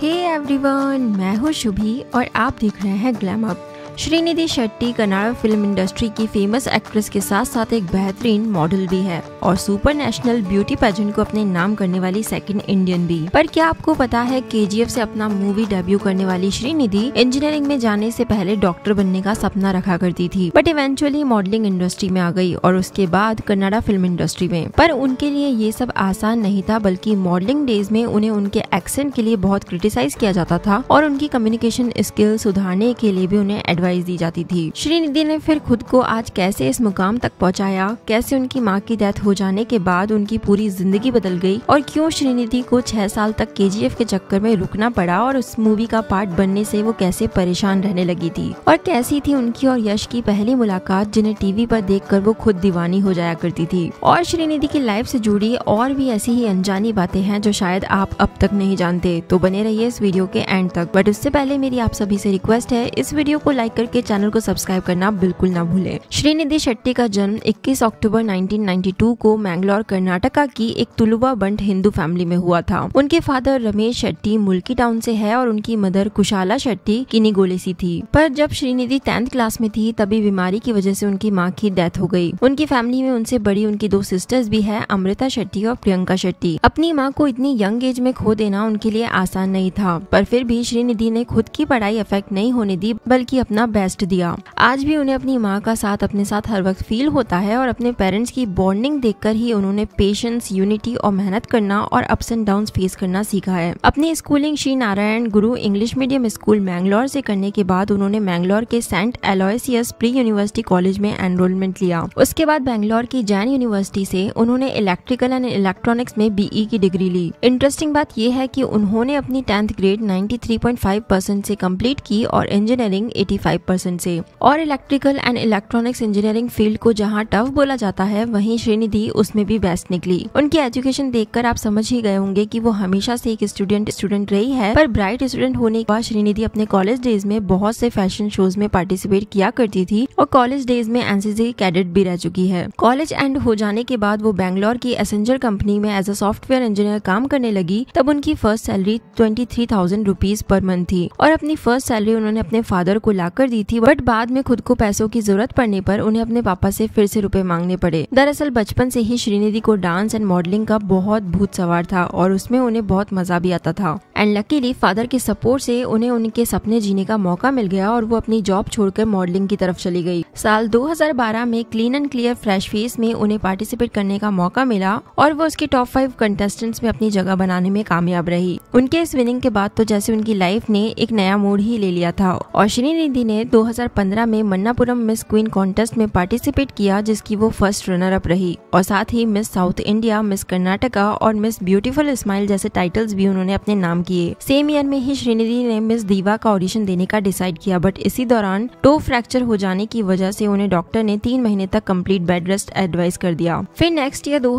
hey everyone मैं हूँ शुभी और आप देख रहे हैं glam up Srinidhi Shetty Kannada film industry की फेमस एक्ट्रेस के साथ साथ एक बेहतरीन मॉडल भी है और सुपर नेशनल ब्यूटी पेजेंट को अपने नाम करने वाली सेकंड इंडियन भी पर क्या आपको पता है के से अपना मूवी डेब्यू करने वाली श्रीनिधि इंजीनियरिंग में जाने से पहले डॉक्टर बनने का सपना रखा करती थी बट इवेंचुअली मॉडलिंग इंडस्ट्री में आ गई और उसके बाद कनाडा फिल्म इंडस्ट्री में पर उनके लिए ये सब आसान नहीं था बल्कि मॉडलिंग डेज में उन्हें उनके एक्सेंट के लिए बहुत क्रिटिसाइज किया जाता था और उनकी कम्युनिकेशन स्किल सुधारने के लिए भी उन्हें एडवाइस एडवाइस दी जाती थी श्रीनिधि ने फिर खुद को आज कैसे इस मुकाम तक पहुंचाया, कैसे उनकी मां की डेथ हो जाने के बाद उनकी पूरी जिंदगी बदल गई और क्यों श्रीनिधि को छह साल तक के के चक्कर में रुकना पड़ा और उस मूवी का पार्ट बनने से वो कैसे परेशान रहने लगी थी और कैसी थी उनकी और यश की पहली मुलाकात जिन्हें टीवी पर देखकर वो खुद दीवानी हो जाया करती थी और श्रीनिधि की लाइफ से जुड़ी और भी ऐसी ही अनजानी बातें हैं जो शायद आप अब तक नहीं जानते तो बने रहिए इस वीडियो के एंड तक बट उससे पहले मेरी आप सभी से रिक्वेस्ट है इस वीडियो को लाइक करके चैनल को सब्सक्राइब करना बिल्कुल ना भूले श्रीनिधि शेट्टी का जन्म 21 अक्टूबर 1992 को मैंगलोर कर्नाटका की एक तुलुवा बंट हिंदू फैमिली में हुआ था उनके फादर रमेश शेट्टी मुल्की टाउन से है और उनकी मदर कुशाला शेट्टी किनी सी थी पर जब श्रीनिधि टेंथ क्लास में थी तभी बीमारी की वजह से उनकी माँ की डेथ हो गई उनकी फैमिली में उनसे बड़ी उनकी दो सिस्टर्स भी है अमृता शेट्टी और प्रियंका शेट्टी अपनी माँ को इतनी यंग एज में खो देना उनके लिए आसान नहीं था पर फिर भी श्रीनिधि ने खुद की पढ़ाई अफेक्ट नहीं होने दी बल्कि अपना अपना बेस्ट दिया आज भी उन्हें अपनी माँ का साथ अपने साथ हर वक्त फील होता है और अपने पेरेंट्स की बॉन्डिंग देखकर ही उन्होंने पेशेंस यूनिटी और मेहनत करना और अप्स एंड डाउन फेस करना सीखा है अपनी स्कूलिंग श्री नारायण गुरु इंग्लिश मीडियम स्कूल मैंगलोर से करने के बाद उन्होंने मैंगलोर के saint Aloysius pre university college में एनरोलमेंट लिया उसके बाद बैंगलोर की जैन यूनिवर्सिटी से उन्होंने इलेक्ट्रिकल एंड इलेक्ट्रॉनिक्स में बीई e की डिग्री ली इंटरेस्टिंग बात यह है कि उन्होंने अपनी टेंथ ग्रेड 93.5 परसेंट से कंप्लीट की और इंजीनियरिंग 85 फाइव परसेंट से और electrical and electronics engineering field को जहाँ टफ बोला जाता है वही श्रीनिधि उसमें भी बेस्ट निकली उनकी एजुकेशन देख आप समझ ही गए होंगे की वो हमेशा से एक स्टूडेंट स्टूडेंट रही है पर ब्राइट स्टूडेंट होने के बाद श्रीनिधि अपने कॉलेज डेज में बहुत से फैशन शोज में पार्टिसिपेट किया करती थी और कॉलेज डेज में एनसीसी कैडेट भी रह चुकी है कॉलेज एंड हो जाने के बाद वो बैंगलोर की एसेंजर कंपनी में एज अ सॉफ्टवेयर इंजीनियर काम करने लगी तब उनकी first salary twenty three thousand rupees per month थी और अपनी फर्स्ट सैलरी उन्होंने अपने फादर को लाकर कर दी थी बट बाद में खुद को पैसों की जरूरत पड़ने पर उन्हें अपने पापा से फिर से रुपए मांगने पड़े दरअसल बचपन से ही श्रीनिधि को डांस एंड मॉडलिंग का बहुत भूत सवार था और उसमें उन्हें बहुत मजा भी आता था एंड लकीली फादर के सपोर्ट से उन्हें उनके सपने जीने का मौका मिल गया और वो अपनी जॉब छोड़कर मॉडलिंग की तरफ चली गई साल 2012 में clean and clear fresh face में उन्हें पार्टिसिपेट करने का मौका मिला और वो उसके टॉप फाइव कंटेस्टेंट्स में अपनी जगह बनाने में कामयाब रही उनके इस विनिंग के बाद तो जैसे उनकी लाइफ ने एक नया मोड ही ले लिया था और श्रीनिधि ने 2015 में मन्नापुरम मिस क्वीन कॉन्टेस्ट में पार्टिसिपेट किया जिसकी वो फर्स्ट रनर अप रही और साथ ही Miss South India Miss Karnataka और मिस ब्यूटीफुल स्माइल जैसे टाइटल्स भी उन्होंने अपने नाम किए सेम ईयर में ही श्रीनिधि ने मिस दीवा का ऑडिशन देने का डिसाइड किया बट इसी दौरान टो फ्रैक्चर हो जाने की वजह ऐसी उन्हें डॉक्टर ने तीन महीने तक कम्प्लीट बेड रेस्ट एडवाइस कर दिया फिर नेक्स्ट ईयर दो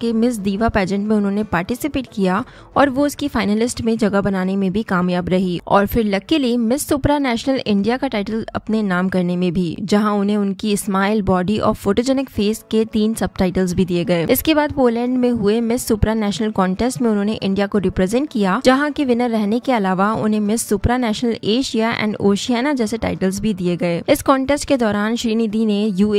के मिस दीवा पेजेंट में उन्होंने पार्टिसिपेट किया और वो उसकी फाइनलिस्ट में जगह बनाने में भी कामयाब रही और फिर luckily Miss Supranational India का टाइटल अपने नाम करने में भी जहां उन्हें उनकी स्माइल बॉडी और फोटोजेनिक फेस के तीन सब भी दिए गए इसके बाद पोलैंड में हुए मिस सुप्रा नेशनल कॉन्टेस्ट में उन्होंने इंडिया को रिप्रेजेंट किया जहाँ के विनर रहने के अलावा उन्हें Miss Supranational Asia and Oceania जैसे टाइटल्स भी दिए गए इस कॉन्टेस्ट के दौरान श्रीनिधि ने यू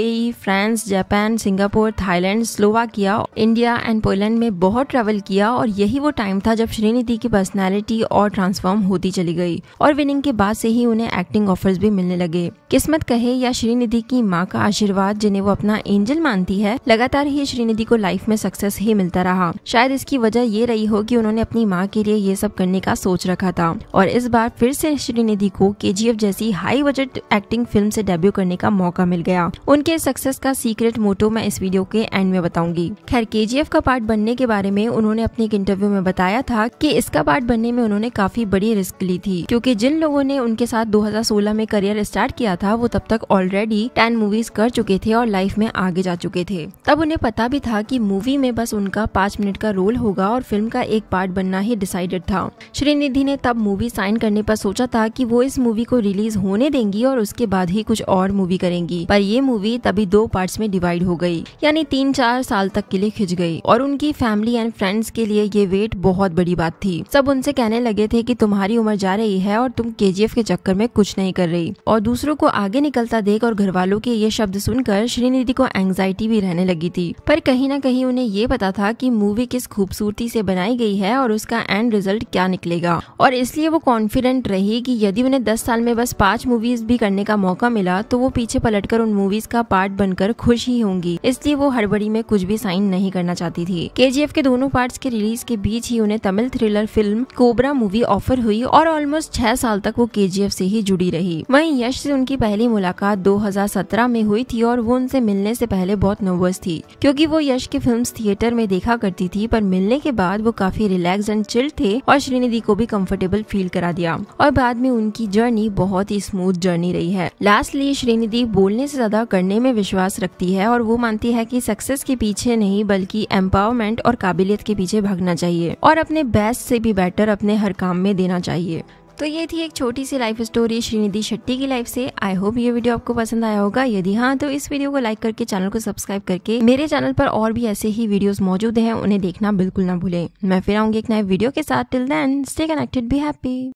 France Japan Singapore Thailand Slovakia India and Poland में बहुत ट्रेवल किया और यही वो टाइम था जब श्रीनिधि की पर्सनैलिटी और ट्रांसफॉर्म होती चली गई और विनिंग के बाद से ही उन्हें एक्टिंग ऑफर्स भी मिलने लगे किस्मत कहे या श्रीनिधि की माँ का आशीर्वाद जिन्हें वो अपना एंजल मानती है लगातार ही श्रीनिधि को लाइफ में सक्सेस ही मिलता रहा शायद इसकी वजह ये रही हो कि उन्होंने अपनी माँ के लिए ये सब करने का सोच रखा था और इस बार फिर से श्रीनिधि को के जैसी हाई बजट एक्टिंग फिल्म से डेब्यू करने का मौका मिल गया उनके सक्सेस का सीक्रेट मोटो मैं इस वीडियो के एंड में बताऊंगी खैर के का पार्ट बनने के बारे में उन्होंने अपने एक इंटरव्यू में बताया था कि इसका पार्ट बनने में उन्होंने काफी बड़ी रिस्क ली थी क्योंकि जिन लोगों ने उनके साथ 2016 2016 में करियर स्टार्ट किया था वो तब तक ऑलरेडी टेन मूवीज कर चुके थे और लाइफ में आगे जा चुके थे तब उन्हें पता भी था कि मूवी में बस उनका पाँच मिनट का रोल होगा और फिल्म का एक पार्ट बनना ही डिसाइडेड था श्रीनिधि ने तब मूवी साइन करने पर सोचा था कि वो इस मूवी को रिलीज होने देंगी और उसके बाद ही कुछ और मूवी करेंगी पर ये मूवी तभी दो पार्ट्स में डिवाइड हो गई यानी तीन चार साल तक के लिए खिंच गई और उनकी फैमिली एंड फ्रेंड्स के लिए ये वेट बहुत बड़ी बात थी सब उनसे कहने लगे थे कि तुम्हारी उम्र जा रही है और तुम के के चक्कर में कुछ नहीं नहीं कर रही और दूसरों को आगे निकलता देख और घर वालों के ये शब्द सुनकर श्रीनिधि को एंगजाइटी भी रहने लगी थी पर कहीं ना कहीं उन्हें ये पता था कि मूवी किस खूबसूरती से बनाई गई है और उसका एंड रिजल्ट क्या निकलेगा और इसलिए वो कॉन्फिडेंट रही की यदि उन्हें दस साल में बस पांच मूवीज भी करने का मौका मिला तो वो पीछे पलट उन मूवीज का पार्ट बनकर खुश ही होंगी इसलिए वो हड़बड़ी में कुछ भी साइन नहीं करना चाहती थी के के दोनों पार्ट्स के रिलीज के बीच ही उन्हें Tamil thriller film Cobra movie offer हुई और ऑलमोस्ट छह साल तक वो के से ही जुड़ी रही वहीं यश से उनकी पहली मुलाकात 2017 में हुई थी और वो उनसे मिलने से पहले बहुत नर्वस थी क्योंकि वो यश की फिल्म थिएटर में देखा करती थी पर मिलने के बाद वो काफी रिलैक्स एंड चिल थे और श्रीनिधि को भी कम्फर्टेबल फील करा दिया और बाद में उनकी जर्नी बहुत ही स्मूथ जर्नी रही है लास्टली श्रीनिधि बोलने से ज्यादा करने में विश्वास रखती है और वो मानती है की सक्सेस के पीछे नहीं बल्कि एम्पावरमेंट और काबिलियत के पीछे भागना चाहिए और अपने बेस्ट से भी बेटर अपने हर काम में देना चाहिए तो ये थी एक छोटी सी लाइफ स्टोरी श्रीनिधि शेट्टी की लाइफ से आई होप ये वीडियो आपको पसंद आया होगा यदि हाँ तो इस वीडियो को लाइक करके चैनल को सब्सक्राइब करके मेरे चैनल पर और भी ऐसे ही वीडियोस मौजूद हैं उन्हें देखना बिल्कुल ना भूलें मैं फिर आऊंगी एक नए वीडियो के साथ टिल देन स्टे कनेक्टेड भी हैप्पी